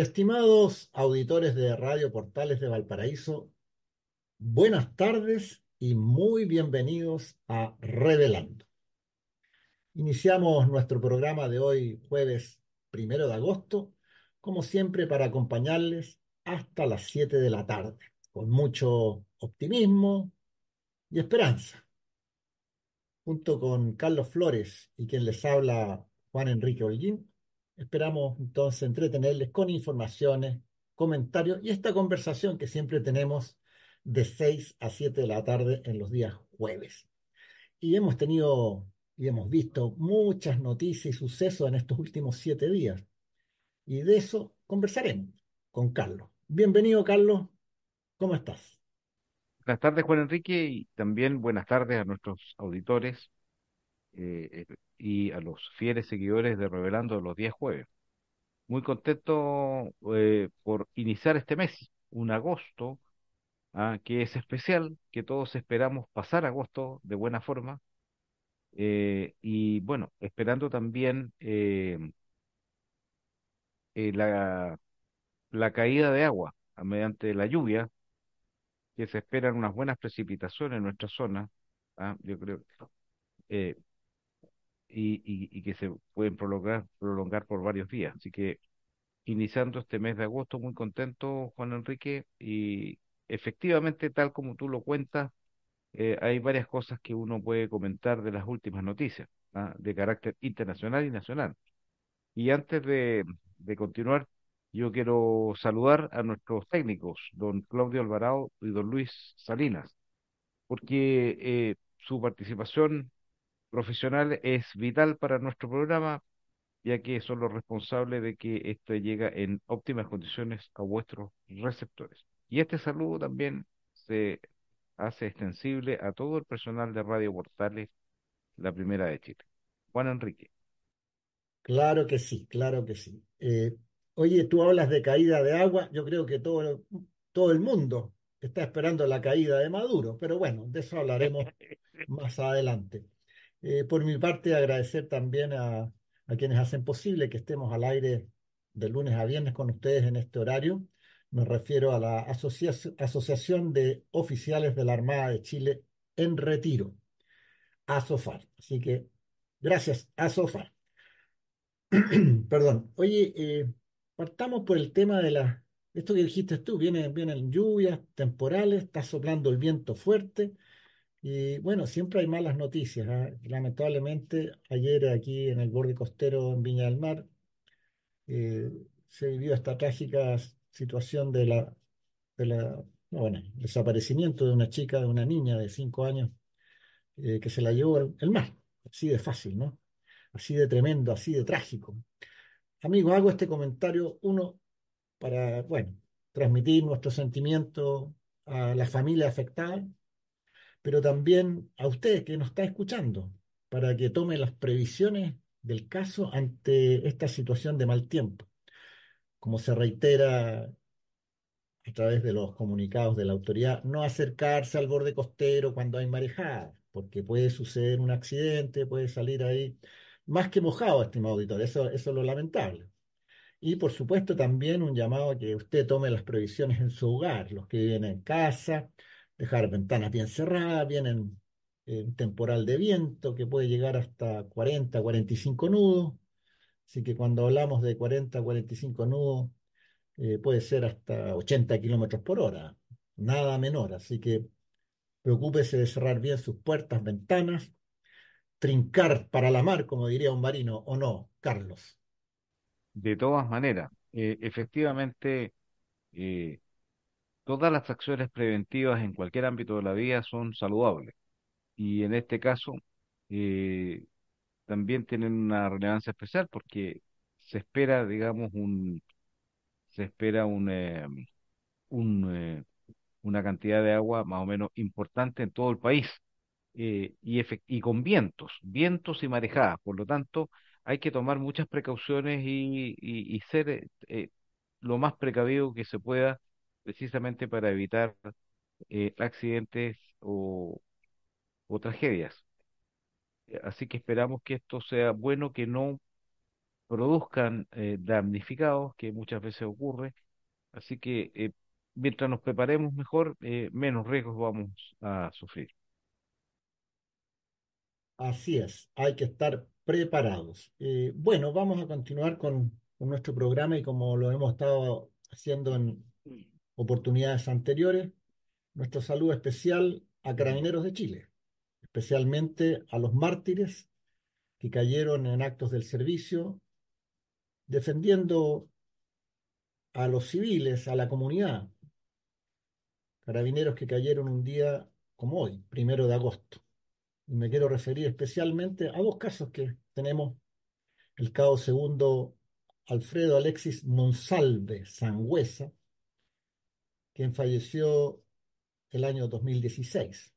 Estimados auditores de Radio Portales de Valparaíso, buenas tardes y muy bienvenidos a Revelando. Iniciamos nuestro programa de hoy, jueves primero de agosto, como siempre, para acompañarles hasta las siete de la tarde, con mucho optimismo y esperanza. Junto con Carlos Flores y quien les habla, Juan Enrique Holguín, Esperamos entonces entretenerles con informaciones, comentarios y esta conversación que siempre tenemos de 6 a 7 de la tarde en los días jueves. Y hemos tenido y hemos visto muchas noticias y sucesos en estos últimos siete días. Y de eso conversaremos con Carlos. Bienvenido, Carlos. ¿Cómo estás? Buenas tardes, Juan Enrique, y también buenas tardes a nuestros auditores. Eh, eh, y a los fieles seguidores de Revelando los días jueves. Muy contento eh, por iniciar este mes, un agosto, ah, que es especial, que todos esperamos pasar agosto de buena forma. y bueno, esperando también la, la caída de agua mediante la lluvia, que se esperan unas buenas precipitaciones en nuestra zona. Ah, yo creo eh, y, y, que se pueden prolongar, prolongar por varios días. Así que iniciando este mes de agosto, muy contento, Juan Enrique, y efectivamente, tal como tú lo cuentas, eh, hay varias cosas que uno puede comentar de las últimas noticias, ¿ah? de carácter internacional y nacional. Y antes de, de continuar, yo quiero saludar a nuestros técnicos, don Claudio Alvarado y don Luis Salinas, porque eh, su participación profesional es vital para nuestro programa, ya que son los responsables de que esto llegue en óptimas condiciones a vuestros receptores. Y este saludo también se hace extensible a todo el personal de Radio Portales, la primera de Chile. Juan Enrique. Claro que sí, claro que sí. Eh, oye, tú hablas de caída de agua, yo creo que todo, todo el mundo está esperando la caída de Maduro, pero bueno, de eso hablaremos más adelante. Eh, por mi parte, agradecer también a, a quienes hacen posible que estemos al aire de lunes a viernes con ustedes en este horario. Me refiero a la Asociación de Oficiales de la Armada de Chile en Retiro, ASOFAR. Así que gracias, ASOFAR. Perdón. Oye, eh, partamos por el tema de la... Esto que dijiste tú, viene vienen lluvias temporales, está soplando el viento fuerte, y bueno, siempre hay malas noticias. ¿ah? Lamentablemente, ayer aquí en el borde costero en Viña del Mar eh, se vivió esta trágica situación de la, de la bueno, desaparecimiento de una chica, de una niña de cinco años, eh, que se la llevó el, mar. Así de fácil, ¿no? Así de tremendo, así de trágico. Amigos, hago este comentario, uno, para, bueno, transmitir nuestro sentimiento a la familia afectada pero también a usted que nos está escuchando, para que tome las previsiones del caso ante esta situación de mal tiempo. Como se reitera a través de los comunicados de la autoridad, no acercarse al borde costero cuando hay marejada, porque puede suceder un accidente, puede salir ahí más que mojado, estimado auditor, eso, eso es lo lamentable. Y por supuesto también un llamado a que usted tome las previsiones en su hogar, los que viven en casa, dejar ventanas bien cerradas, vienen en un temporal de viento que puede llegar hasta 40, 45 nudos, así que cuando hablamos de 40, 45 nudos, eh, puede ser hasta 80 kilómetros por hora, nada menor, así que preocúpese de cerrar bien sus puertas, ventanas, trincar para la mar, como diría un marino, o no, Carlos. De todas maneras, eh, efectivamente, eh, todas las acciones preventivas en cualquier ámbito de la vida son saludables. Y en este caso, eh, también tienen una relevancia especial porque se espera, digamos, un, se espera un, eh, eh, una cantidad de agua más o menos importante en todo el país y, con vientos, vientos y marejadas. Por lo tanto, hay que tomar muchas precauciones y, ser lo más precavido que se pueda precisamente para evitar eh, accidentes o, tragedias. Así que esperamos que esto sea bueno, que no produzcan eh, damnificados, que muchas veces ocurre. Así que eh, mientras nos preparemos mejor, menos riesgos vamos a sufrir. Así es, hay que estar preparados. bueno, vamos a continuar con, con, nuestro programa y como lo hemos estado haciendo en, oportunidades anteriores, nuestro saludo especial a Carabineros de Chile, especialmente a los mártires que cayeron en actos del servicio, defendiendo a los civiles, a la comunidad. Carabineros que cayeron un día como hoy, primero de agosto. Y me quiero referir especialmente a dos casos que tenemos. El cabo segundo Alfredo Alexis Monsalve Sangüesa, quien falleció el año 2016.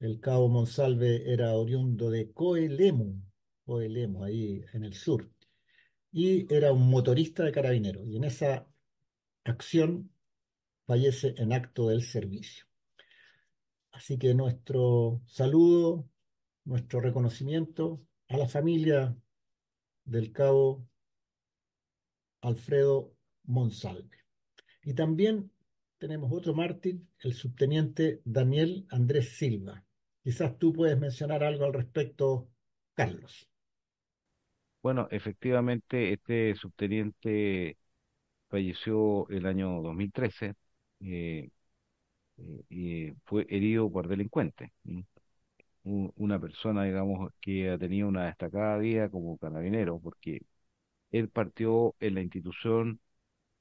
El cabo Monsalve era oriundo de Coelemu, Coelemu, ahí en el sur, y era un motorista de carabinero. Y en esa acción fallece en acto del servicio. Así que nuestro saludo, nuestro reconocimiento a la familia del cabo Alfredo Monsalve. Y también tenemos otro mártir, el subteniente Daniel Andrés Silva. Quizás tú puedes mencionar algo al respecto, Carlos. Bueno, efectivamente, este subteniente falleció el año 2013 eh, eh fue herido por delincuente. una persona, digamos, que ha tenido una destacada vida como carabinero, porque él partió en la institución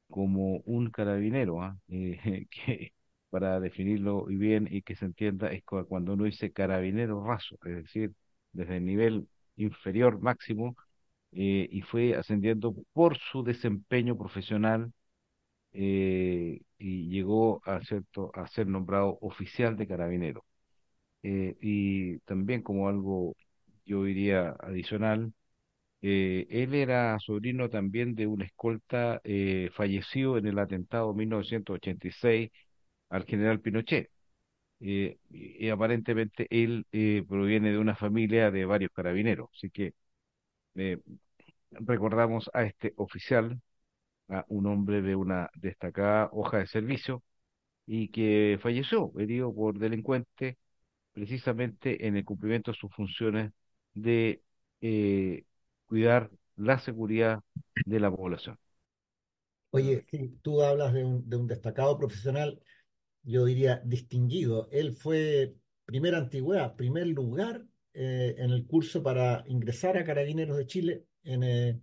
como un carabinero, ¿ah? eh, que para definirlo bien y que se entienda es cuando uno dice carabinero raso, es decir, desde el nivel inferior máximo eh, y fue ascendiendo por su desempeño profesional eh, y llegó a, a ser nombrado oficial de carabinero. y también como algo, yo diría, adicional, eh, él era sobrino también de una escolta eh, fallecido en el atentado 1986 al general Pinochet. Eh, y aparentemente él eh, proviene de una familia de varios carabineros. Así que eh, recordamos a este oficial, a un hombre de una destacada hoja de servicio y que falleció herido por delincuente precisamente en el cumplimiento de sus funciones de cuidar la seguridad de la población. Oye, tú hablas de un, destacado profesional, yo diría distinguido. Él fue primera antigüedad, primer lugar eh, en el curso para ingresar a Carabineros de Chile en, eh,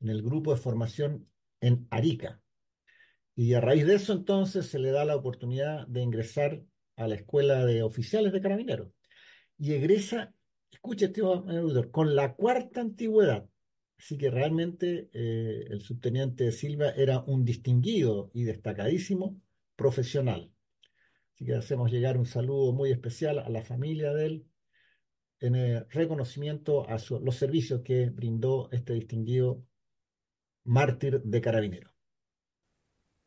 en el grupo de formación en Arica. Y a raíz de eso entonces se le da la oportunidad de ingresar a la escuela de oficiales de carabineros. Y egresa escuche, tío, con la cuarta antigüedad. sí que realmente eh, el subteniente Silva era un distinguido y destacadísimo profesional. Así que hacemos llegar un saludo muy especial a la familia de él en el eh, reconocimiento a los servicios que brindó este distinguido mártir de carabinero.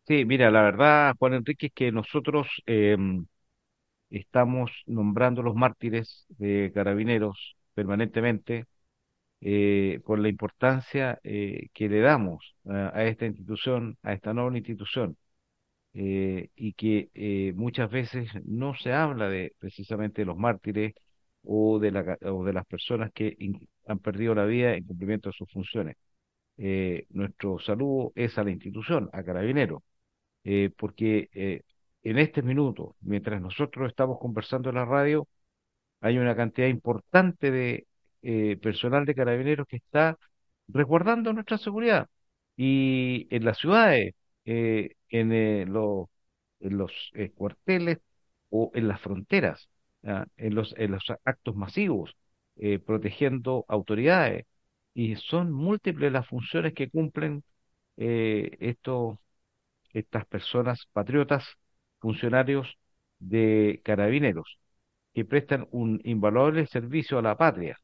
Sí, mira, la verdad, Juan Enrique, es que nosotros em, estamos nombrando los mártires de carabineros permanentemente con eh, por la importancia eh, que le damos a, esta institución, a esta nueva institución, eh, y que muchas veces no se habla de precisamente de los mártires o de, las personas que han perdido la vida en cumplimiento de sus funciones. nuestro saludo es a la institución, a Carabineros, porque en este minuto, mientras nosotros estamos conversando en la radio, hay una cantidad importante de eh, personal de carabineros que está resguardando nuestra seguridad. Y en las ciudades, eh, en, eh, en, los cuarteles o en las fronteras, en los, en, los, actos masivos, protegiendo autoridades. Y son múltiples las funciones que cumplen estos, estas personas patriotas funcionarios de carabineros que prestan un invaluable servicio a la patria.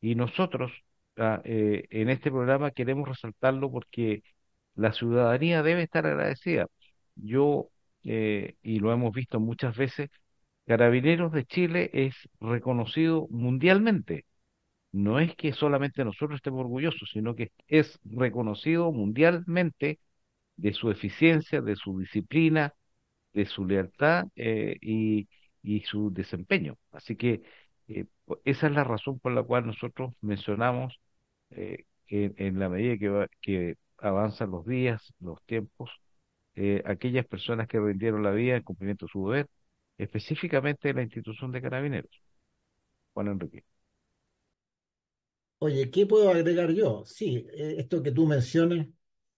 Y nosotros ah, eh, en este programa queremos resaltarlo porque la ciudadanía debe estar agradecida. Yo, eh, y lo hemos visto muchas veces, Carabineros de Chile es reconocido mundialmente. No es que solamente nosotros estemos orgullosos, sino que es reconocido mundialmente de su eficiencia, de su disciplina, de su lealtad eh, y, y, su desempeño. Así que eh, esa es la razón por la cual nosotros mencionamos eh, en, la medida que, que avanzan los días, los tiempos, aquellas personas que rindieron la vida en cumplimiento de su deber, específicamente la institución de carabineros. Juan Enrique. Oye, ¿qué puedo agregar yo? Sí, esto que tú mencionas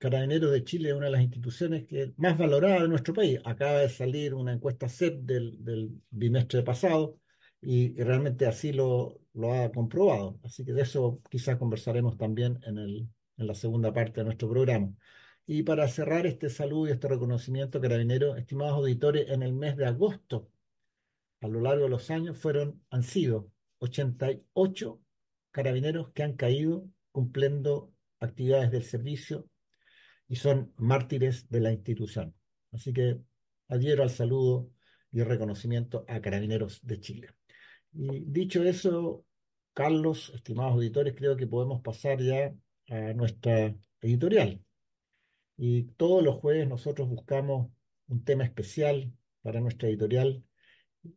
Carabineros de Chile es una de las instituciones que, más valoradas de nuestro país. Acaba de salir una encuesta CEP del, bimestre pasado y, realmente así lo, lo, ha comprobado. Así que de eso quizás conversaremos también en, el, en la segunda parte de nuestro programa. Y para cerrar este saludo y este reconocimiento, Carabineros, estimados auditores, en el mes de agosto, a lo largo de los años, fueron, han sido 88 carabineros que han caído cumpliendo actividades del servicio y son mártires de la institución. Así que adhiero al saludo y el reconocimiento a Carabineros de Chile. Y dicho eso, Carlos, estimados auditores, creo que podemos pasar ya a nuestra editorial. Y todos los jueves nosotros buscamos un tema especial para nuestra editorial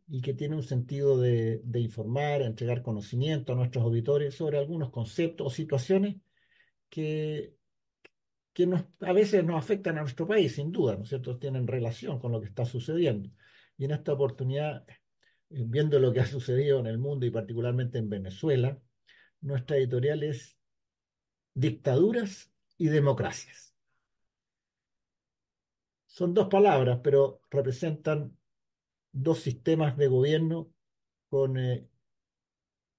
y que tiene un sentido de, de informar, entregar conocimiento a nuestros auditores sobre algunos conceptos o situaciones que que a veces nos afectan a nuestro país, sin duda, ¿no es cierto? Tienen relación con lo que está sucediendo. Y en esta oportunidad, eh, viendo lo que ha sucedido en el mundo y particularmente en Venezuela, nuestra editorial es Dictaduras y Democracias. Son dos palabras, pero representan dos sistemas de gobierno con eh,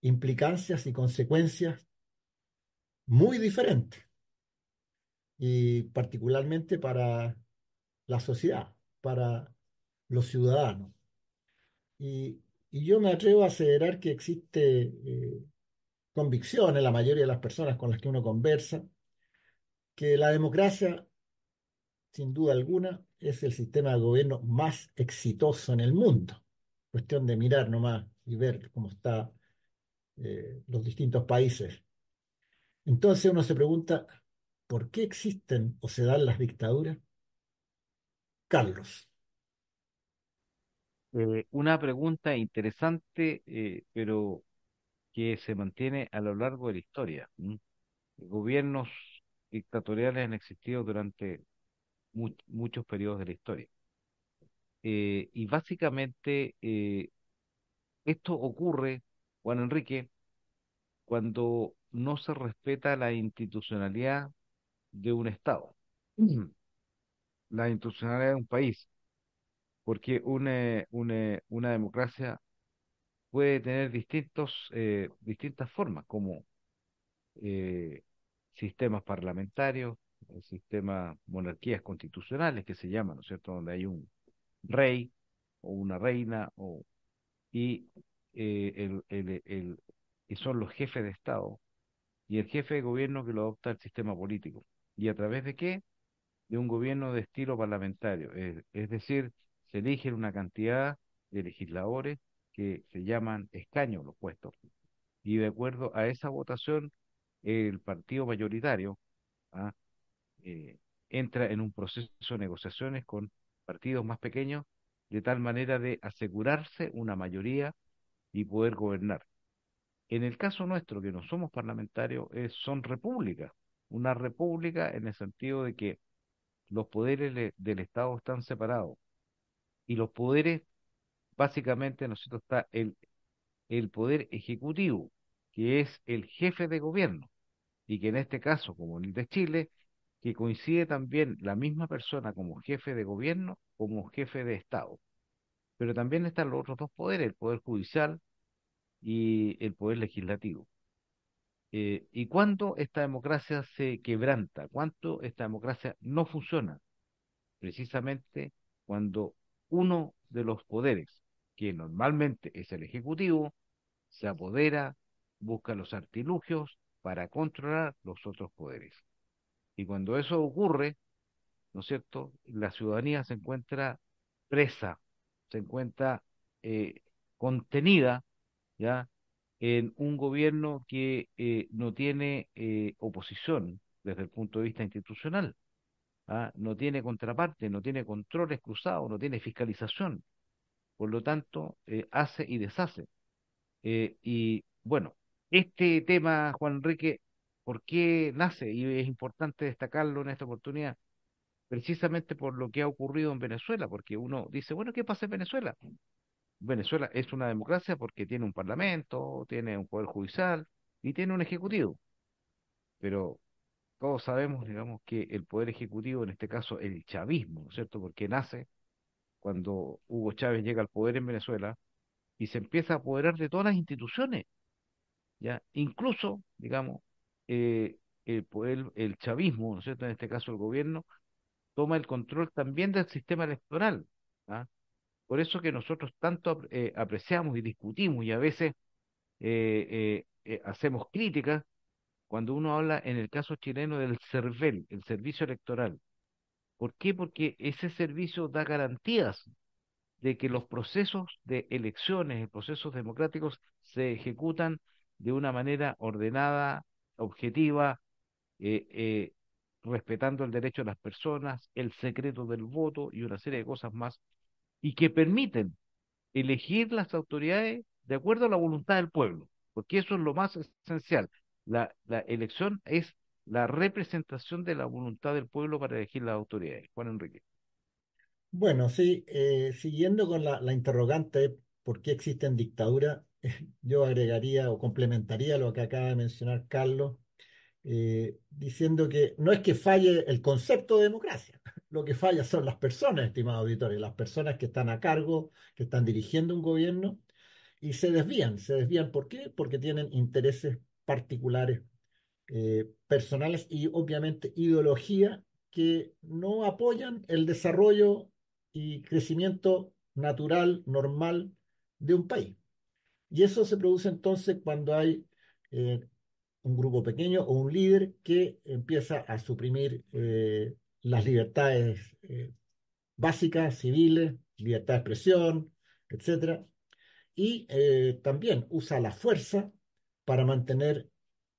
implicancias y consecuencias muy diferentes y particularmente para la sociedad, para los ciudadanos. Y, yo me atrevo a aseverar que existe eh, convicción en la mayoría de las personas con las que uno conversa que la democracia, sin duda alguna, es el sistema de gobierno más exitoso en el mundo. Cuestión de mirar nomás y ver cómo están eh, los distintos países. Entonces uno se pregunta, ¿Por qué existen o se dan las dictaduras? Carlos. Eh, una pregunta interesante, eh, pero que se mantiene a lo largo de la historia. Gobiernos dictatoriales han existido durante muchos periodos de la historia. Eh, y básicamente esto ocurre, Juan Enrique, cuando no se respeta la institucionalidad de un Estado, la institucionalidad de un país, porque una, eh, eh, una democracia puede tener distintos, eh, distintas formas, como sistemas parlamentarios, sistemas, monarquías constitucionales que se llaman, ¿no es cierto?, donde hay un rey o una reina o, y, el, el, y son los jefes de Estado y el jefe de gobierno que lo adopta el sistema político. ¿Y a través de qué? De un gobierno de estilo parlamentario. Es, decir, se eligen una cantidad de legisladores que se llaman escaños los puestos. Y de acuerdo a esa votación, el partido mayoritario ¿ah? eh, entra en un proceso de negociaciones con partidos más pequeños de tal manera de asegurarse una mayoría y poder gobernar. En el caso nuestro, que no somos parlamentarios, es, eh, son repúblicas una república en el sentido de que los poderes del Estado están separados y los poderes, básicamente, nosotros está el, el poder ejecutivo, que es el jefe de gobierno, y que en este caso, como en el de Chile, que coincide también la misma persona como jefe de gobierno, como jefe de Estado. Pero también están los otros dos poderes, el poder judicial y el poder legislativo. Eh, ¿Y cuándo esta democracia se quebranta? ¿Cuánto esta democracia no funciona? Precisamente cuando uno de los poderes, que normalmente es el Ejecutivo, se apodera, busca los artilugios para controlar los otros poderes. Y cuando eso ocurre, ¿no es cierto? La ciudadanía se encuentra presa, se encuentra eh, contenida, ¿ya? en un gobierno que eh, no tiene eh, oposición desde el punto de vista institucional, ¿ah? no tiene contraparte, no tiene controles cruzados, no tiene fiscalización. Por lo tanto, eh, hace y deshace. y bueno, este tema, Juan Enrique, ¿por qué nace? Y es importante destacarlo en esta oportunidad, precisamente por lo que ha ocurrido en Venezuela, porque uno dice, bueno, ¿qué pasa en Venezuela? Venezuela es una democracia porque tiene un parlamento, tiene un poder judicial y tiene un ejecutivo. Pero todos sabemos, digamos, que el poder ejecutivo, en este caso el chavismo, ¿no es cierto? Porque nace cuando Hugo Chávez llega al poder en Venezuela y se empieza a apoderar de todas las instituciones, ¿ya? Incluso, digamos, eh, el, poder, el chavismo, ¿no es cierto? En este caso el gobierno, toma el control también del sistema electoral, ¿ah? Por eso que nosotros tanto eh, apreciamos y discutimos y a veces eh, eh, hacemos críticas cuando uno habla en el caso chileno del CERVEL, el servicio electoral. ¿Por qué? Porque ese servicio da garantías de que los procesos de elecciones, procesos democráticos, se ejecutan de una manera ordenada, objetiva, respetando el derecho de las personas, el secreto del voto y una serie de cosas más y que permiten elegir las autoridades de acuerdo a la voluntad del pueblo, porque eso es lo más esencial. La, elección es la representación de la voluntad del pueblo para elegir las autoridades. Juan Enrique. Bueno, sí, eh, siguiendo con la, la, interrogante, ¿por qué existen dictaduras? Yo agregaría o complementaría lo que acaba de mencionar Carlos eh, diciendo que no es que falle el concepto de democracia, lo que falla son las personas, estimados auditores, las personas que están a cargo, que están dirigiendo un gobierno y se desvían. ¿Se desvían por qué? Porque tienen intereses particulares, eh, personales y obviamente ideología que no apoyan el desarrollo y crecimiento natural, normal de un país. Y eso se produce entonces cuando hay eh, un grupo pequeño o un líder que empieza a suprimir eh, las libertades eh, básicas, civiles, libertad de expresión, etc. Y eh, también usa la fuerza para mantener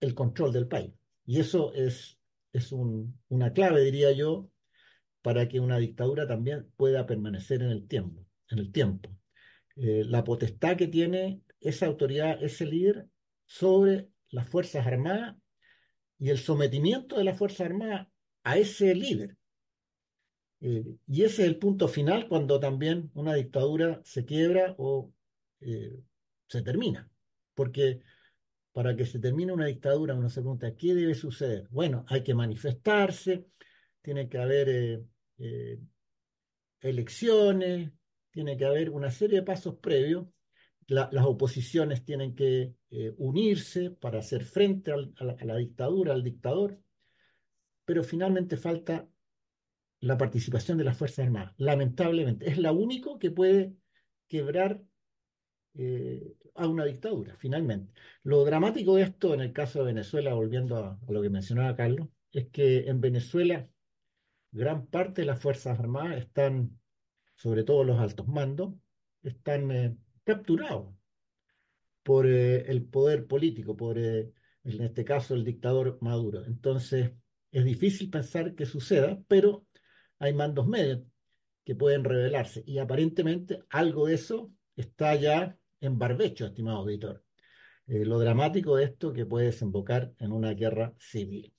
el control del país. Y eso es, es una clave, diría yo, para que una dictadura también pueda permanecer en el tiempo. En el tiempo. la potestad que tiene esa autoridad, ese líder, sobre las Fuerzas Armadas y el sometimiento de las Fuerzas Armadas a ese líder. Eh, y ese es el punto final cuando también una dictadura se quiebra o eh, se termina. Porque para que se termine una dictadura uno se pregunta, ¿qué debe suceder? Bueno, hay que manifestarse, tiene que haber eh, elecciones, tiene que haber una serie de pasos previos las oposiciones tienen que eh, unirse para hacer frente a, la, dictadura, al dictador, pero finalmente falta la participación de las Fuerzas Armadas, lamentablemente. Es la única que puede quebrar eh, a una dictadura, finalmente. Lo dramático de esto, en el caso de Venezuela, volviendo a, lo que mencionaba Carlos, es que en Venezuela gran parte de las Fuerzas Armadas están, sobre todo los altos mandos, están eh, capturado por eh, el poder político, por eh, en este caso el dictador Maduro. Entonces, es difícil pensar que suceda, pero hay mandos medios que pueden revelarse. Y aparentemente algo de eso está ya en barbecho, estimado auditor. Eh, lo dramático de esto que puede desembocar en una guerra civil.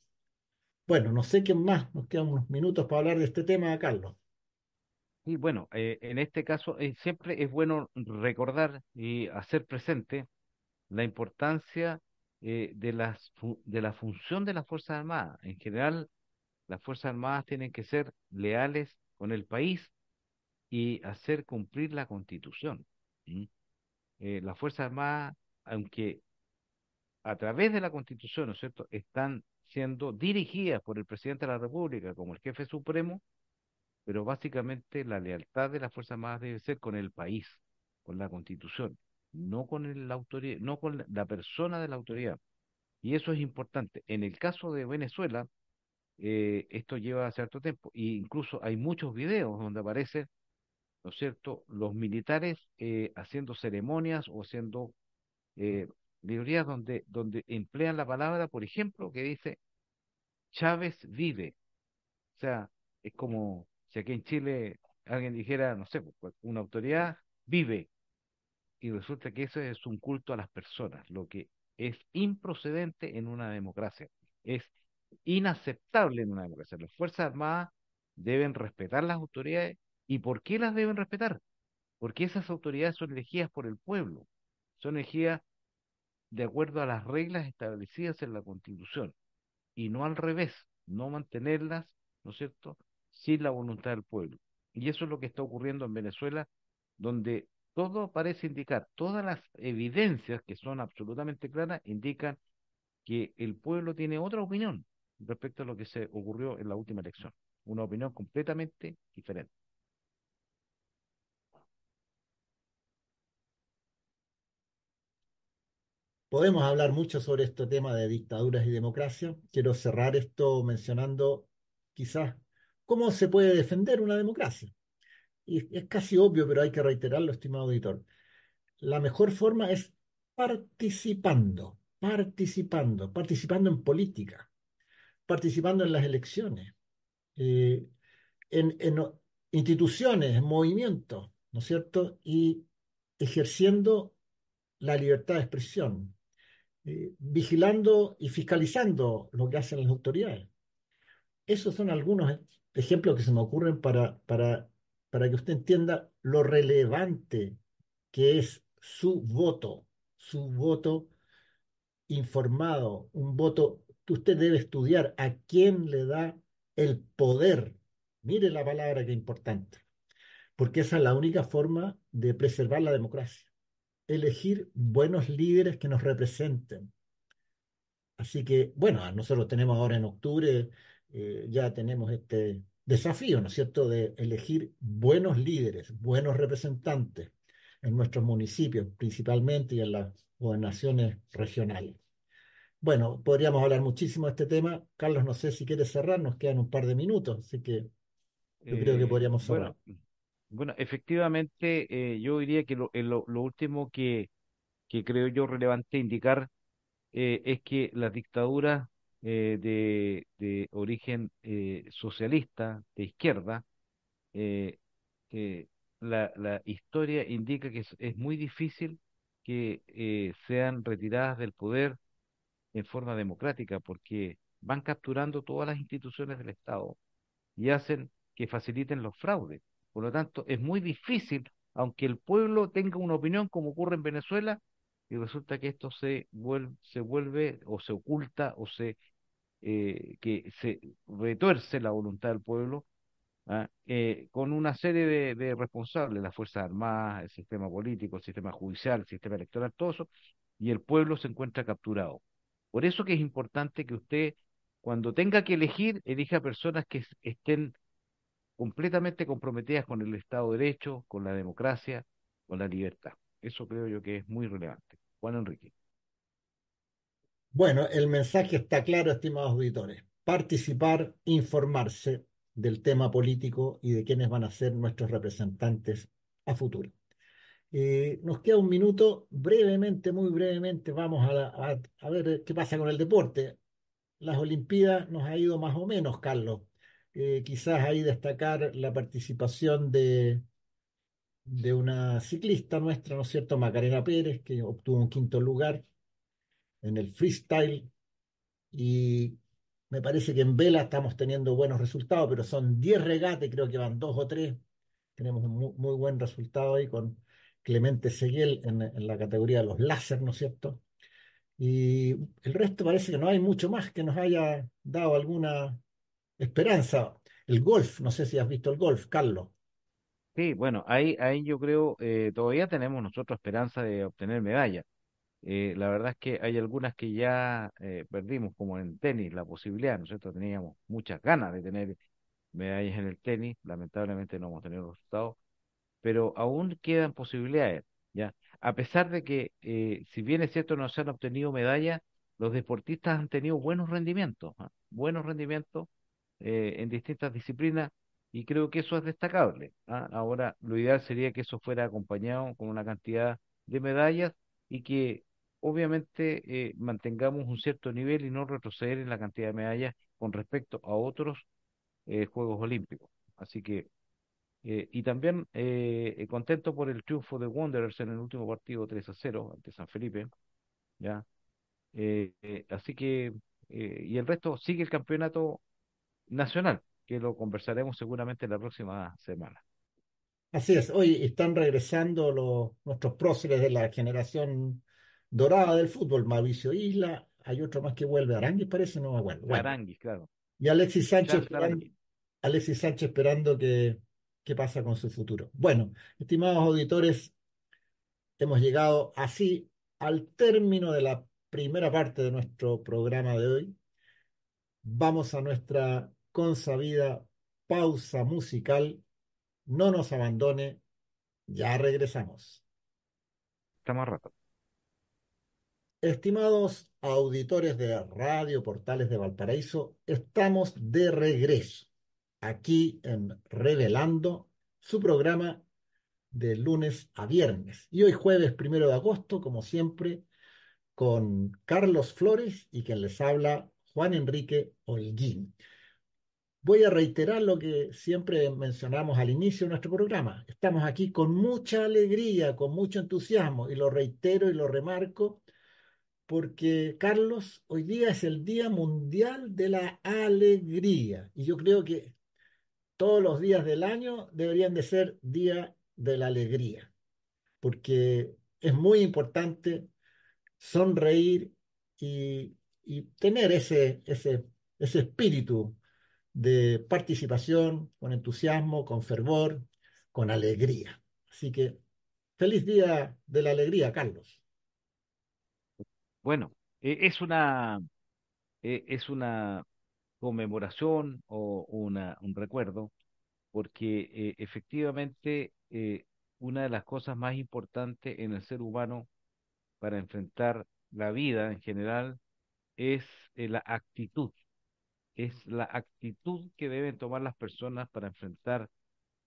Bueno, no sé quién más, nos quedan unos minutos para hablar de este tema, Carlos. Y bueno, eh, en este caso eh, siempre es bueno recordar y hacer presente la importancia eh, de, las, de la función de las Fuerzas Armadas. En general, las Fuerzas Armadas tienen que ser leales con el país y hacer cumplir la Constitución. las Fuerzas Armadas, aunque a través de la Constitución, ¿no es cierto?, están siendo dirigidas por el presidente de la República como el jefe supremo, pero básicamente la lealtad de las Fuerzas Armadas debe ser con el país, con la Constitución, no con, el no con la persona de la autoridad. Y eso es importante. En el caso de Venezuela, eh, esto lleva cierto tiempo. y incluso hay muchos videos donde aparecen, ¿no es cierto?, los militares eh, haciendo ceremonias o haciendo eh, librerías donde, donde emplean la palabra, por ejemplo, que dice, Chávez vive. O sea, es como si aquí en Chile alguien dijera, no sé, pues, una autoridad vive y resulta que eso es un culto a las personas, lo que es improcedente en una democracia, es inaceptable en una democracia. Las Fuerzas Armadas deben respetar las autoridades. ¿Y por qué las deben respetar? Porque esas autoridades son elegidas por el pueblo, son elegidas de acuerdo a las reglas establecidas en la Constitución y no al revés, no mantenerlas, ¿no es cierto?, sin la voluntad del pueblo. Y eso es lo que está ocurriendo en Venezuela, donde todo parece indicar, todas las evidencias que son absolutamente claras indican que el pueblo tiene otra opinión respecto a lo que se ocurrió en la última elección, una opinión completamente diferente. Podemos hablar mucho sobre este tema de dictaduras y democracia. Quiero cerrar esto mencionando quizás cómo se puede defender una democracia. Y es casi obvio, pero hay que reiterarlo, estimado auditor. La mejor forma es participando, participando, participando en política, participando en las elecciones, eh, en, instituciones, en movimientos, ¿no es cierto? Y ejerciendo la libertad de expresión, eh, vigilando y fiscalizando lo que hacen las autoridades. Esos son algunos ejemplos que se me ocurren para, para, para que usted entienda lo relevante que es su voto, su voto informado, un voto que usted debe estudiar, a quién le da el poder. Mire la palabra que es importante, porque esa es la única forma de preservar la democracia, elegir buenos líderes que nos representen. Así que, bueno, nosotros tenemos ahora en octubre, eh, ya tenemos este, desafío, ¿no es cierto?, de elegir buenos líderes, buenos representantes en nuestros municipios, principalmente y en las gobernaciones regionales. Bueno, podríamos hablar muchísimo de este tema. Carlos, no sé si quieres cerrar, nos quedan un par de minutos, así que yo creo que eh, podríamos cerrar. Bueno, efectivamente, eh, yo diría que lo, eh, último que, creo yo relevante indicar es que la dictadura. Eh, de, origen eh, socialista, de izquierda, eh, que la, historia indica que es, es muy difícil que sean retiradas del poder en forma democrática, porque van capturando todas las instituciones del Estado y hacen que faciliten los fraudes. Por lo tanto, es muy difícil, aunque el pueblo tenga una opinión como ocurre en Venezuela, y resulta que esto se vuelve, se vuelve o se oculta o se eh, que se retuerce la voluntad del pueblo ¿ah? eh, con una serie de, de, responsables, las Fuerzas Armadas, el sistema político, el sistema judicial, el sistema electoral, todo eso, y el pueblo se encuentra capturado. Por eso que es importante que usted, cuando tenga que elegir, elija personas que estén completamente comprometidas con el Estado de Derecho, con la democracia, con la libertad. Eso creo yo que es muy relevante. Juan Enrique. Bueno, el mensaje está claro, estimados auditores. Participar, informarse del tema político y de quiénes van a ser nuestros representantes a futuro. Eh, nos queda un minuto, brevemente, muy brevemente, vamos a, ver qué pasa con el deporte. Las Olimpíadas nos ha ido más o menos, Carlos. Eh, quizás ahí destacar la participación de, de una ciclista nuestra, ¿no es cierto? Macarena Pérez, que obtuvo un quinto lugar en el freestyle. Y me parece que en vela estamos teniendo buenos resultados, pero son 10 regates, creo que van dos o tres. Tenemos un muy, buen resultado ahí con Clemente Seguel en, en, la categoría de los láser, ¿no es cierto? Y el resto parece que no hay mucho más que nos haya dado alguna esperanza. El golf, no sé si has visto el golf, Carlos. Sí, bueno, ahí, ahí yo creo, eh, todavía tenemos nosotros esperanza de obtener medallas. Eh, la verdad es que hay algunas que ya eh, perdimos, como en tenis, la posibilidad. Nosotros teníamos muchas ganas de tener medallas en el tenis, lamentablemente no hemos tenido resultados, pero aún quedan posibilidades, ¿ya? A pesar de que, si bien es cierto, no se han obtenido medallas, los deportistas han tenido buenos rendimientos, ¿ah? buenos rendimientos en distintas disciplinas y creo que eso es destacable. ¿ah? Ahora, lo ideal sería que eso fuera acompañado con una cantidad de medallas y que obviamente eh, mantengamos un cierto nivel y no retroceder en la cantidad de medallas con respecto a otros eh, Juegos Olímpicos. Así que, eh, y también contento por el triunfo de Wanderers en el último partido 3 a 0 ante San Felipe. ¿ya? así que, y el resto sigue el campeonato nacional que lo conversaremos seguramente la próxima semana. Así es, hoy están regresando los, nuestros próceres de la generación dorada del fútbol, Mauricio Isla, hay otro más que vuelve, Aranguis parece, no me acuerdo. Bueno. claro. Y Alexis Sánchez, Alexis Sánchez esperando que, qué pasa con su futuro. Bueno, estimados auditores, hemos llegado así al término de la primera parte de nuestro programa de hoy. Vamos a nuestra sabida pausa musical. No nos abandone, ya regresamos. Estamos rato. Estimados auditores de Radio Portales de Valparaíso, estamos de regreso aquí en Revelando, su programa de lunes a viernes. Y hoy jueves primero de agosto, como siempre, con Carlos Flores y quien les habla, Juan Enrique Holguín voy a reiterar lo que siempre mencionamos al inicio de nuestro programa. Estamos aquí con mucha alegría, con mucho entusiasmo, y lo reitero y lo remarco, porque Carlos, hoy día es el Día Mundial de la Alegría, y yo creo que todos los días del año deberían de ser Día de la Alegría, porque es muy importante sonreír y, y tener ese, ese, ese espíritu de participación, con entusiasmo, con fervor, con alegría. Así que feliz día de la alegría, Carlos. Bueno, e-, es una e-, es una conmemoración o una, un recuerdo, porque e, efectivamente una de las cosas más importantes en el ser humano para enfrentar la vida en general es eh, la actitud es la actitud que deben tomar las personas para enfrentar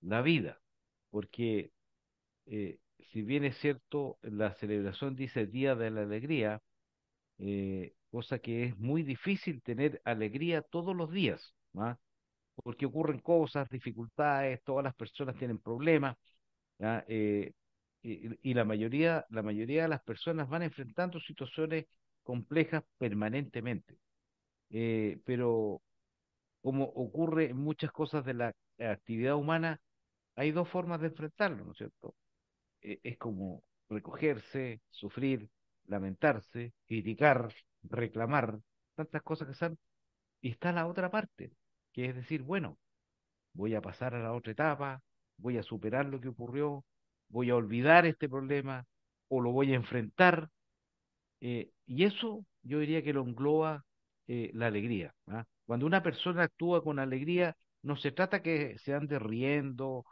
la vida, porque eh, si bien es cierto, la celebración dice Día de la Alegría, eh, cosa que es muy difícil tener alegría todos los días, ¿ah? porque ocurren cosas, dificultades, todas las personas tienen problemas, eh, y, y, la, mayoría, la mayoría de las personas van enfrentando situaciones complejas permanentemente. Eh, pero como ocurre en muchas cosas de la actividad humana, hay dos formas de enfrentarlo, ¿no es cierto? Eh, es como recogerse, sufrir, lamentarse, criticar, reclamar, tantas cosas que son. Y está la otra parte, que es decir, bueno, voy a pasar a la otra etapa, voy a superar lo que ocurrió, voy a olvidar este problema o lo voy a enfrentar. Eh, y eso yo diría que lo engloba eh, la alegría. ¿ah? Cuando una persona actúa con alegría, no se trata que se ande riendo,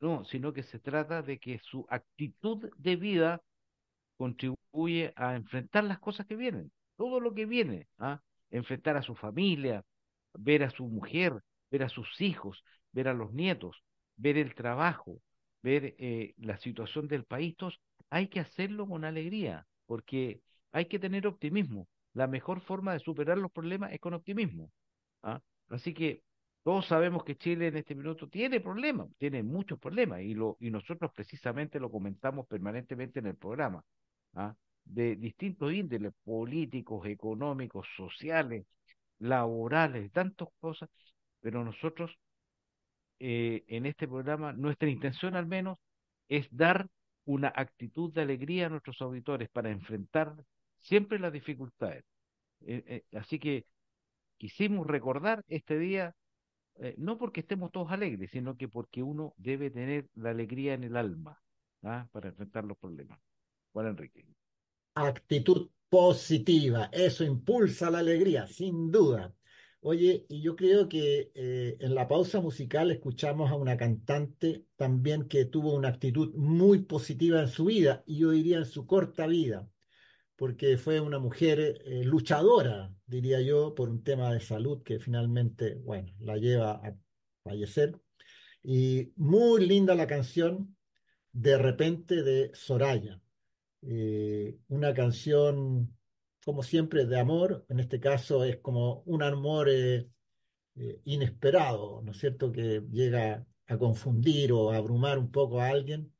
no, sino que se trata de que su actitud de vida contribuye a enfrentar las cosas que vienen, todo lo que viene, ¿ah? enfrentar a su familia, ver a su mujer, ver a sus hijos, ver a los nietos, ver el trabajo, ver eh, la situación del país, hay que hacerlo con alegría, porque hay que tener optimismo la mejor forma de superar los problemas es con optimismo. ¿ah? Así que todos sabemos que Chile en este minuto tiene problemas, tiene muchos problemas, y, lo, y nosotros precisamente lo comentamos permanentemente en el programa, ¿ah? de distintos índoles, políticos, económicos, sociales, laborales, tantas cosas, pero nosotros eh, en este programa, nuestra intención al menos, es dar una actitud de alegría a nuestros auditores para enfrentar siempre las dificultades. Eh, eh, así que quisimos recordar este día, eh, no porque estemos todos alegres, sino que porque uno debe tener la alegría en el alma ¿ah? para enfrentar los problemas. Juan Enrique. Actitud positiva, eso impulsa la alegría, sin duda. Oye, y yo creo que en la pausa musical escuchamos a una cantante también que tuvo una actitud muy positiva en su vida, y yo diría en su corta vida porque fue una mujer eh, luchadora, diría yo, por un tema de salud que finalmente, bueno, la lleva a fallecer. Y muy linda la canción, de repente, de Soraya. Eh, una canción, como siempre, de amor, en este caso es como un amor eh, inesperado, ¿no es cierto?, que llega a confundir o a abrumar un poco a alguien,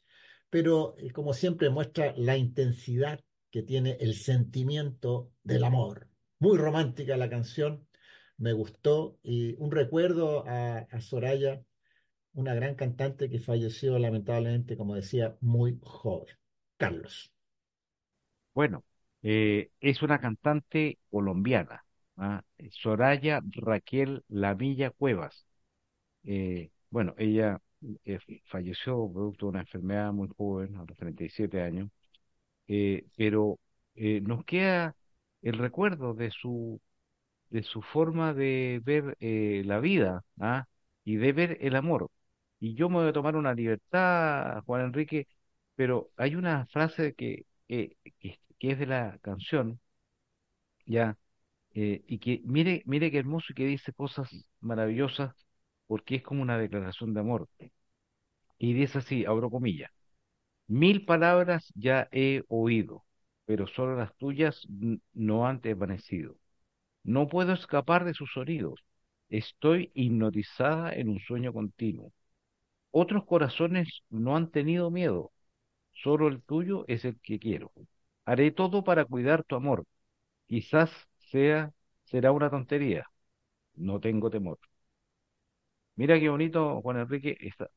pero como siempre muestra la intensidad que tiene el sentimiento del amor. Muy romántica la canción, me gustó y un recuerdo a, Soraya, una gran cantante que falleció lamentablemente, como decía, muy joven. Carlos. Bueno, eh, es una cantante colombiana, ¿ah? Soraya Raquel Lamilla Cuevas. Eh, bueno, ella eh, falleció producto de una enfermedad muy joven, a los 37 años. Eh, pero eh, nos queda el recuerdo de su, de su forma de ver eh, la vida ¿ah? y de ver el amor. Y yo me voy a tomar una libertad, Juan Enrique, pero hay una frase que, que, que es de la canción, ya, y que mire, mire qué hermoso y que dice cosas maravillosas porque es como una declaración de amor. Y dice así, abro comillas. Mil palabras ya he oído, pero solo las tuyas no han desvanecido. No puedo escapar de sus sonidos, Estoy hipnotizada en un sueño continuo. Otros corazones no han tenido miedo. Solo el tuyo es el que quiero. Haré todo para cuidar tu amor. Quizás sea, será una tontería. No tengo temor. Mira qué bonito, Juan Enrique, está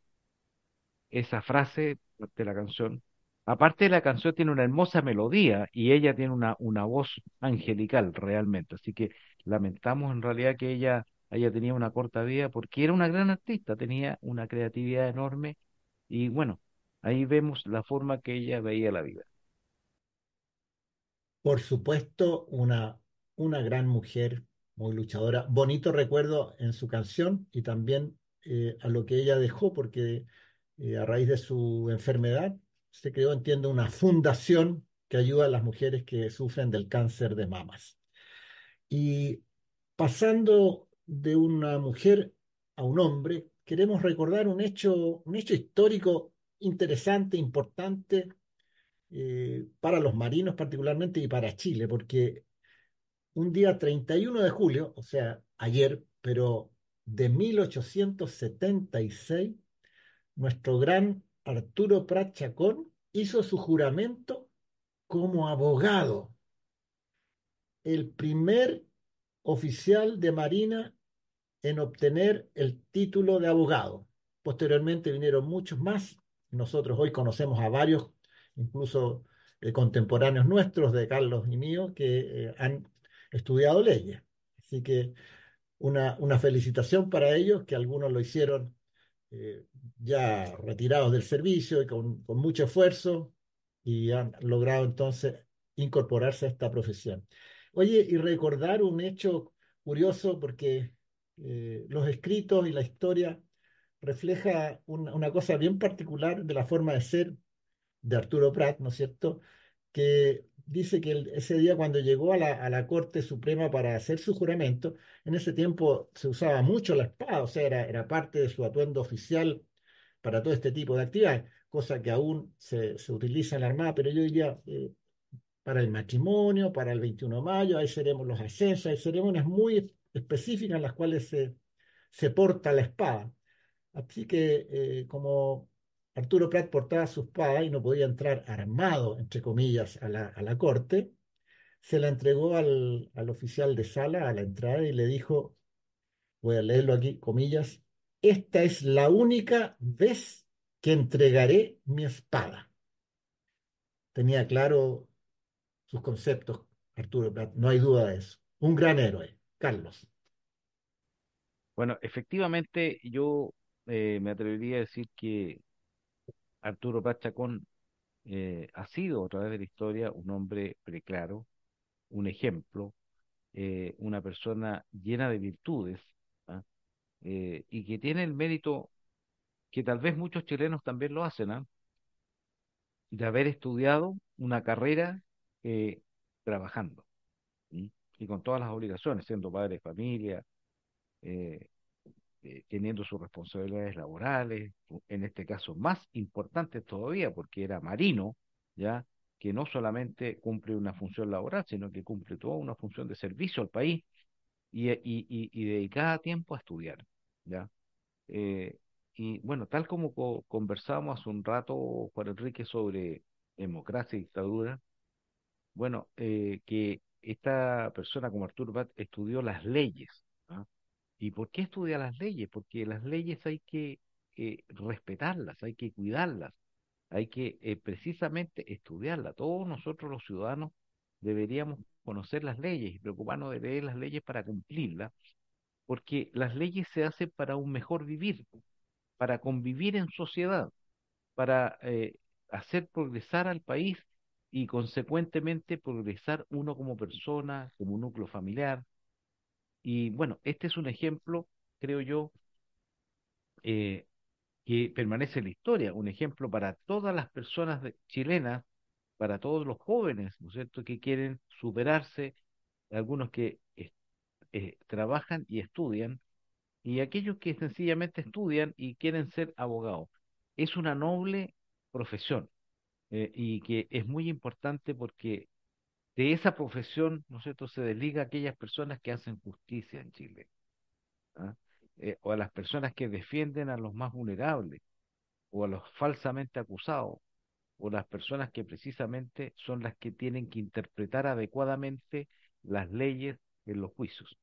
esa frase de la canción. Aparte de la canción tiene una hermosa melodía y ella tiene una, una voz angelical realmente. Así que lamentamos en realidad que ella haya tenido una corta vida porque era una gran artista, tenía una creatividad enorme y bueno, ahí vemos la forma que ella veía la vida. Por supuesto, una, una gran mujer, muy luchadora. Bonito recuerdo en su canción y también eh, a lo que ella dejó, porque eh, a raíz de su enfermedad, se creó, entiendo, una fundación que ayuda a las mujeres que sufren del cáncer de mamas. Y pasando de una mujer a un hombre, queremos recordar un hecho, un hecho histórico interesante, importante eh, para los marinos particularmente y para Chile, porque un día 31 de julio, o sea, ayer, pero de 1876, nuestro gran Arturo Prat Chacón hizo su juramento como abogado, el primer oficial de Marina en obtener el título de abogado. Posteriormente vinieron muchos más. Nosotros hoy conocemos a varios, incluso eh, contemporáneos nuestros, de Carlos y mío, que eh, han estudiado leyes. Así que una, una felicitación para ellos, que algunos lo hicieron eh, ya retirados del servicio y con, mucho esfuerzo y han logrado entonces incorporarse a esta profesión. Oye, y recordar un hecho curioso porque eh, los escritos y la historia refleja una, una, cosa bien particular de la forma de ser de Arturo Prat, ¿no es cierto? Que dice que ese día cuando llegó a la, Corte Suprema para hacer su juramento, en ese tiempo se usaba mucho la espada, o sea, era, parte de su atuendo oficial para todo este tipo de actividades, cosa que aún se, utiliza en la Armada, pero yo diría eh, para el matrimonio, para el 21 de mayo, ahí seremos los ascensos, hay ceremonias muy específicas en las cuales se, se porta la espada. Así que eh, como Arturo Prat portaba su espada y no podía entrar armado, entre comillas, a la, corte, se la entregó al, oficial de sala a la entrada y le dijo, voy a leerlo aquí, comillas, esta es la única vez que entregaré mi espada. Tenía claro sus conceptos, Arturo Prat, no hay duda de eso. Un gran héroe, Carlos. Bueno, efectivamente yo eh, me atrevería a decir que Arturo Pachacón eh, ha sido a través de la historia un hombre preclaro, un ejemplo, eh, una persona llena de virtudes ¿ah? eh, y que tiene el mérito que tal vez muchos chilenos también lo hacen, ¿ah? de haber estudiado una carrera trabajando y con todas las obligaciones, siendo padre de familia, eh, eh, teniendo sus responsabilidades laborales, en este caso más importantes todavía porque era marino, ¿ya? que no solamente cumple una función laboral, sino que cumple toda una función de servicio al país y, eh, y, y, dedicada tiempo a estudiar. ¿ya? Eh, y bueno, tal como conversábamos conversamos hace un rato, Juan Enrique, sobre democracia y dictadura, bueno, que esta persona como Artur Bat estudió las leyes, ¿Y por qué estudiar las leyes? Porque las leyes hay que eh, respetarlas, hay que cuidarlas, hay que eh, precisamente estudiarlas. Todos nosotros los ciudadanos deberíamos conocer las leyes y preocuparnos de leer las leyes para cumplirlas, porque las leyes se hacen para un mejor vivir, para convivir en sociedad, para eh, hacer progresar al país y consecuentemente progresar uno como persona, como núcleo familiar, y bueno, este es un ejemplo, creo yo, eh, que permanece en la historia, un ejemplo para todas las personas chilenas, para todos los jóvenes, ¿no es cierto?, que quieren superarse, algunos que eh, trabajan y estudian, y aquellos que sencillamente estudian y quieren ser abogados. Es una noble profesión eh, y que es muy importante porque de esa profesión, ¿no es cierto?, se desliga a aquellas personas que hacen justicia en Chile, ¿ah? eh, o a las personas que defienden a los más vulnerables, o a los falsamente acusados, o a las personas que precisamente son las que tienen que interpretar adecuadamente las leyes en los juicios.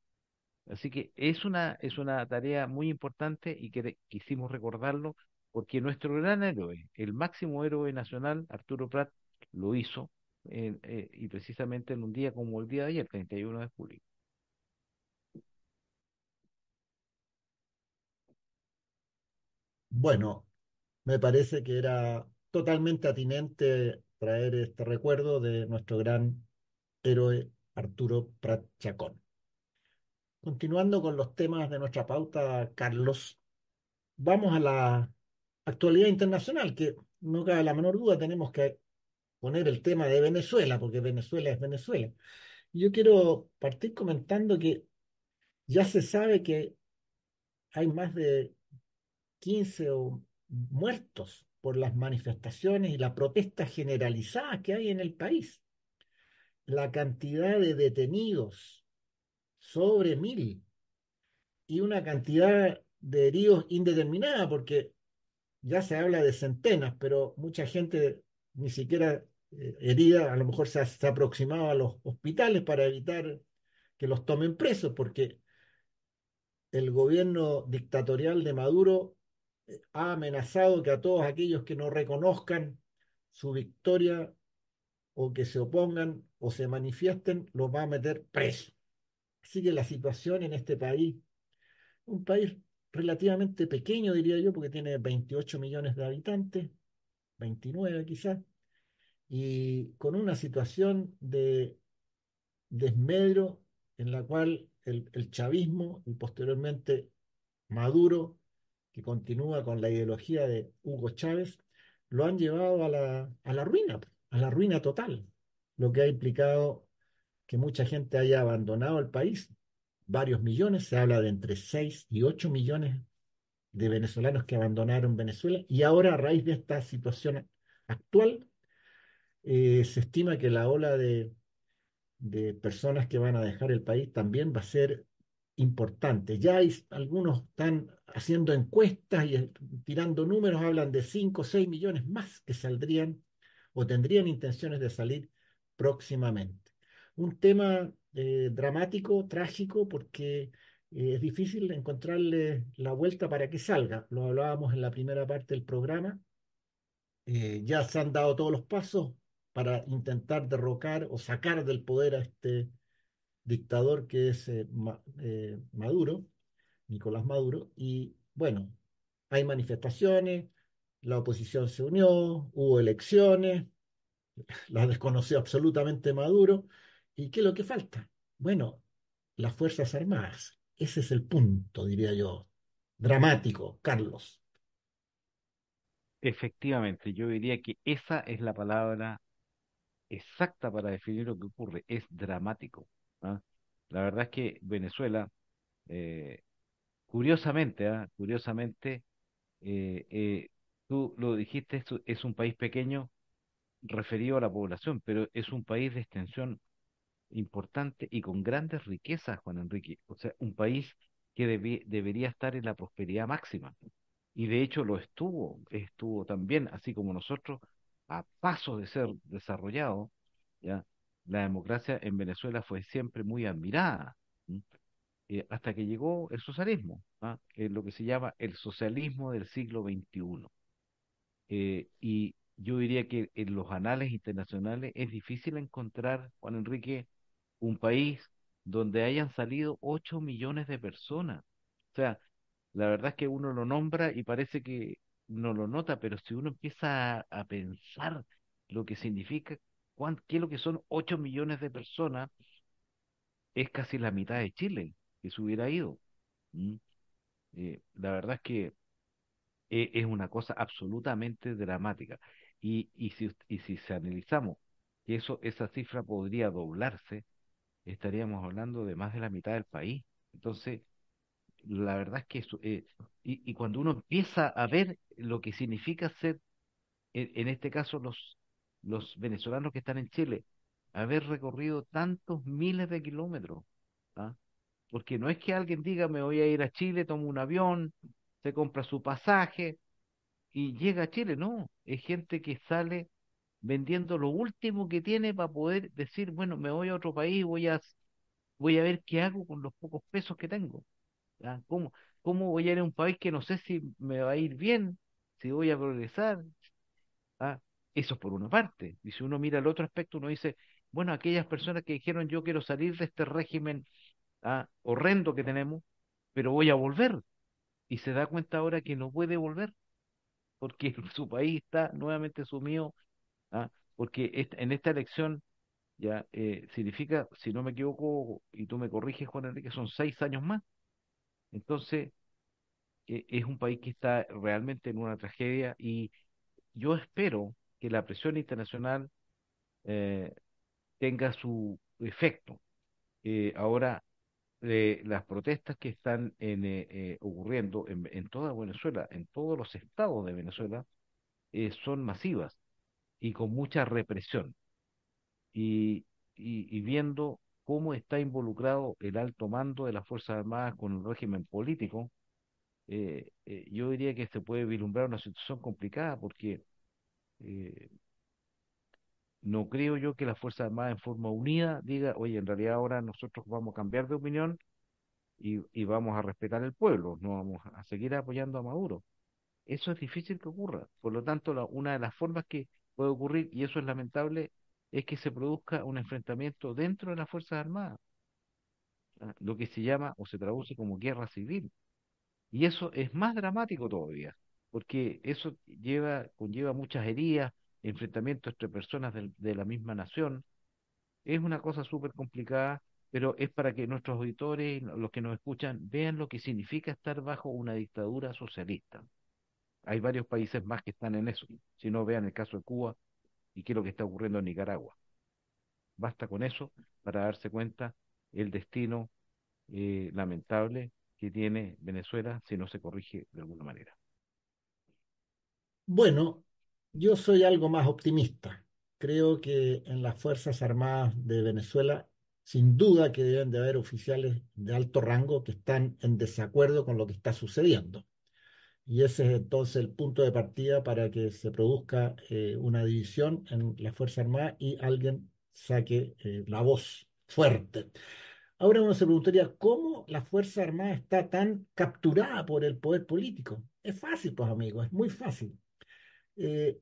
Así que es una, es una tarea muy importante y que quisimos recordarlo porque nuestro gran héroe, el máximo héroe nacional, Arturo Prat, lo hizo eh, y precisamente en un día como el día de ayer, 31 de julio. Bueno, me parece que era totalmente atinente traer este recuerdo de nuestro gran héroe Arturo Prat Chacón. Continuando con los temas de nuestra pauta, Carlos, vamos a la actualidad internacional, que no cabe la menor duda, tenemos que poner el tema de Venezuela, porque Venezuela es Venezuela. Yo quiero partir comentando que ya se sabe que hay más de 15 muertos por las manifestaciones y la protesta generalizada que hay en el país. La cantidad de detenidos, sobre mil, y una cantidad de heridos indeterminada, porque ya se habla de centenas, pero mucha gente ni siquiera eh, herida, a lo mejor se, se aproximaba a los hospitales para evitar que los tomen presos, porque el gobierno dictatorial de Maduro eh, ha amenazado que a todos aquellos que no reconozcan su victoria o que se opongan o se manifiesten, los va a meter presos. Así que la situación en este país, un país relativamente pequeño, diría yo, porque tiene 28 millones de habitantes, 29 quizás, y con una situación de desmedro en la cual el, chavismo y posteriormente Maduro, que continúa con la ideología de Hugo Chávez, lo han llevado a la, a la ruina, a la ruina total, lo que ha implicado que mucha gente haya abandonado el país, varios millones, se habla de entre 6 y 8 millones de venezolanos que abandonaron Venezuela y ahora a raíz de esta situación actual eh, se estima que la ola de, de personas que van a dejar el país también va a ser importante. Ya hay algunos están haciendo encuestas y eh, tirando números, hablan de 5 o 6 millones más que saldrían o tendrían intenciones de salir próximamente. Un tema eh, dramático, trágico, porque eh, es difícil encontrarle la vuelta para que salga. Lo hablábamos en la primera parte del programa. Eh, ya se han dado todos los pasos para intentar derrocar o sacar del poder a este dictador que es eh, Maduro, Nicolás Maduro. Y bueno, hay manifestaciones, la oposición se unió, hubo elecciones, las desconoció absolutamente Maduro. ¿Y qué es lo que falta? Bueno, las Fuerzas Armadas. Ese es el punto, diría yo, dramático, Carlos. Efectivamente, yo diría que esa es la palabra exacta para definir lo que ocurre, es dramático. ¿ah? La verdad es que Venezuela, eh, curiosamente, ¿ah? curiosamente, eh, eh, tú lo dijiste, es un país pequeño referido a la población, pero es un país de extensión importante y con grandes riquezas, Juan Enrique. O sea, un país que debería estar en la prosperidad máxima. Y de hecho lo estuvo, estuvo también, así como nosotros, a pasos de ser desarrollado. ¿ya? La democracia en Venezuela fue siempre muy admirada, eh, hasta que llegó el socialismo, ¿ah? lo que se llama el socialismo del siglo XXI. Eh, y yo diría que en los anales internacionales es difícil encontrar, Juan Enrique, un país donde hayan salido 8 millones de personas. O sea, la verdad es que uno lo nombra y parece que no lo nota, pero si uno empieza a, pensar lo que significa, cuán, qué es lo que son 8 millones de personas, es casi la mitad de Chile que se hubiera ido. Eh, la verdad es que e, es, una cosa absolutamente dramática. Y, y, si, y si analizamos que eso, esa cifra podría doblarse, estaríamos hablando de más de la mitad del país. Entonces, la verdad es que eso, eh, y, cuando uno empieza a ver lo que significa ser, en, este caso, los, los venezolanos que están en Chile, haber recorrido tantos miles de kilómetros, ¿ah? porque no es que alguien diga me voy a ir a Chile, tomo un avión, se compra su pasaje y llega a Chile, no, es gente que sale vendiendo lo último que tiene para poder decir, bueno, me voy a otro país, voy a, voy a ver qué hago con los pocos pesos que tengo. ¿Cómo, ¿Cómo voy a ir a un país que no sé si me va a ir bien, si voy a progresar? ¿Ah? Eso es por una parte. Y si uno mira el otro aspecto, uno dice, bueno, aquellas personas que dijeron yo quiero salir de este régimen ¿ah? horrendo que tenemos, pero voy a volver. Y se da cuenta ahora que no puede volver, porque su país está nuevamente sumido ¿ah? porque en esta elección ya eh, significa, si no me equivoco, y tú me corriges, Juan Enrique, son seis años más. Entonces, eh, es un país que está realmente en una tragedia y yo espero que la presión internacional eh, tenga su efecto. ahora, las protestas que están en, ocurriendo en, toda Venezuela, en todos los estados de Venezuela, son masivas y con mucha represión. Y, y, viendo cómo está involucrado el alto mando de las Fuerzas Armadas con el régimen político, eh, eh, yo diría que se puede vislumbrar una situación complicada porque eh, no creo yo que las Fuerzas Armadas en forma unida diga, oye, en realidad ahora nosotros vamos a cambiar de opinión y, y vamos a respetar el pueblo, no vamos a seguir apoyando a Maduro. Eso es difícil que ocurra. Por lo tanto, una de las formas que puede ocurrir, y eso es lamentable, es que se produzca un enfrentamiento dentro de las Fuerzas Armadas, lo que se llama o se traduce como guerra civil. Y eso es más dramático todavía, porque eso lleva, conlleva muchas heridas, enfrentamientos entre personas de, de la misma nación. Es una cosa súper complicada, pero es para que nuestros auditores, los que nos escuchan, vean lo que significa estar bajo una dictadura socialista. Hay varios países más que están en eso. Si no, vean el caso de Cuba y qué es lo que está ocurriendo en Nicaragua. Basta con eso para darse cuenta el destino eh, lamentable que tiene Venezuela si no se corrige de alguna manera. Bueno, yo soy algo más optimista. Creo que en las Fuerzas Armadas de Venezuela, sin duda que deben de haber oficiales de alto rango que están en desacuerdo con lo que está sucediendo. Y ese es entonces el punto de partida para que se produzca eh, una división en la Fuerza Armada y alguien saque eh, la voz fuerte. Ahora uno se preguntaría, ¿cómo la Fuerza Armada está tan capturada por el poder político? Es fácil, pues amigos, es muy fácil. Eh,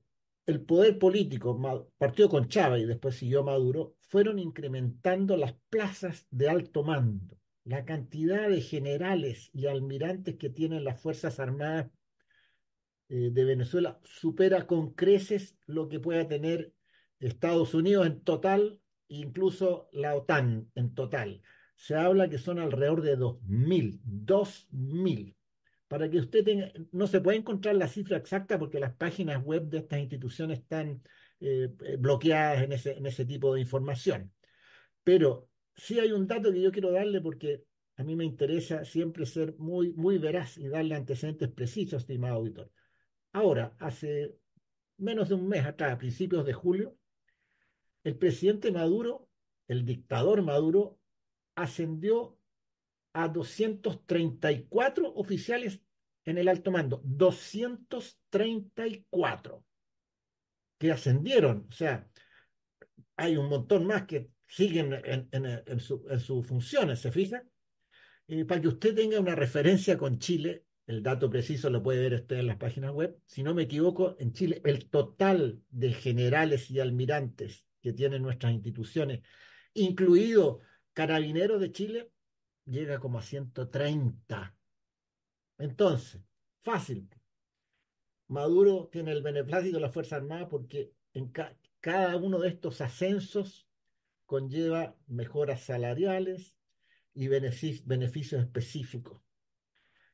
el poder político, partió con Chávez y después siguió Maduro, fueron incrementando las plazas de alto mando la cantidad de generales y almirantes que tienen las Fuerzas Armadas eh, de Venezuela supera con creces lo que pueda tener Estados Unidos en total, incluso la OTAN en total. Se habla que son alrededor de 2.000, 2.000. Para que usted tenga, no se puede encontrar la cifra exacta porque las páginas web de estas instituciones están eh, bloqueadas en ese, en ese tipo de información. Pero sí hay un dato que yo quiero darle porque a mí me interesa siempre ser muy, muy veraz y darle antecedentes precisos, estimado auditor. Ahora, hace menos de un mes atrás, a principios de julio, el presidente Maduro, el dictador Maduro, ascendió a 234 oficiales en el alto mando. 234 que ascendieron. O sea, hay un montón más que siguen en, en, su, en sus funciones, ¿se fija y eh, para que usted tenga una referencia con Chile, el dato preciso lo puede ver usted en las páginas web, si no me equivoco, en Chile el total de generales y almirantes que tienen nuestras instituciones, incluido Carabineros de Chile, llega como a 130. Entonces, fácil. Maduro tiene el beneplácito de la fuerza armada porque en cada uno de estos ascensos conlleva mejoras salariales y beneficios específicos.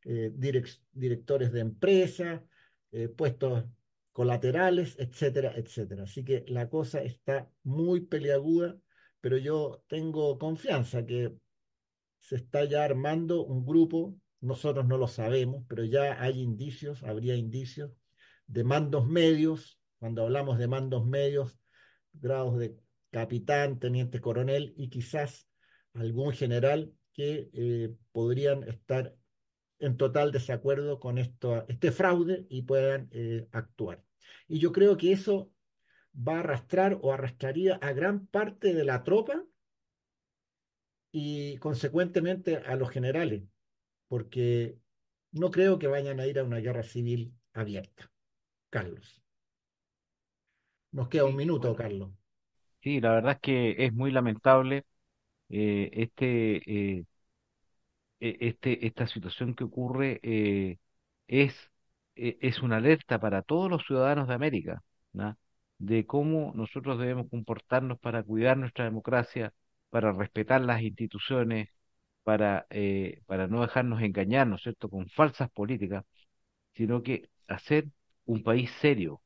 Eh, directores de empresas, eh, puestos colaterales, etcétera, etcétera. Así que la cosa está muy peleaguda, pero yo tengo confianza que se está ya armando un grupo, nosotros no lo sabemos, pero ya hay indicios, habría indicios de mandos medios, cuando hablamos de mandos medios, grados de capitán, teniente coronel y quizás algún general que eh, podrían estar en total desacuerdo con esto, este fraude y puedan eh, actuar. Y yo creo que eso va a arrastrar o arrastraría a gran parte de la tropa y consecuentemente a los generales, porque no creo que vayan a ir a una guerra civil abierta. Carlos. Nos queda un minuto, Carlos. Sí, la verdad es que es muy lamentable eh, este, eh, e, este, esta situación que ocurre eh, e, es, una alerta para todos los ciudadanos de América, De cómo nosotros debemos comportarnos para cuidar nuestra democracia, para respetar las instituciones, para, no dejarnos engañar, con falsas políticas, sino que hacer un país serio,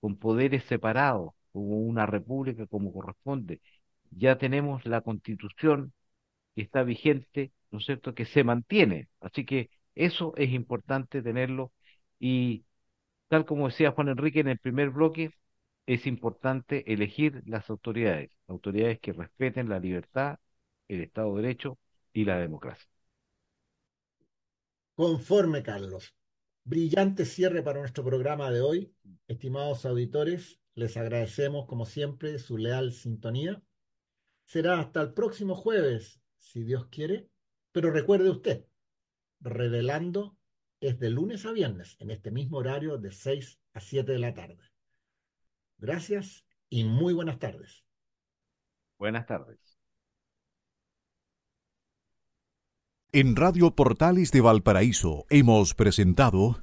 con poderes separados como una república como corresponde. Ya tenemos la constitución que está vigente, ¿no es cierto?, que se mantiene. Así que eso es importante tenerlo y tal como decía Juan Enrique en el primer bloque, es importante elegir las autoridades, autoridades que respeten la libertad, el Estado de Derecho y la democracia. Conforme, Carlos. Brillante cierre para nuestro programa de hoy, estimados auditores. Les agradecemos, como siempre, su leal sintonía. Será hasta el próximo jueves, si Dios quiere. Pero recuerde usted, revelando es de lunes a viernes, en este mismo horario de 6 a 7 de la tarde. Gracias y muy buenas tardes. Buenas tardes. En Radio Portales de Valparaíso hemos presentado...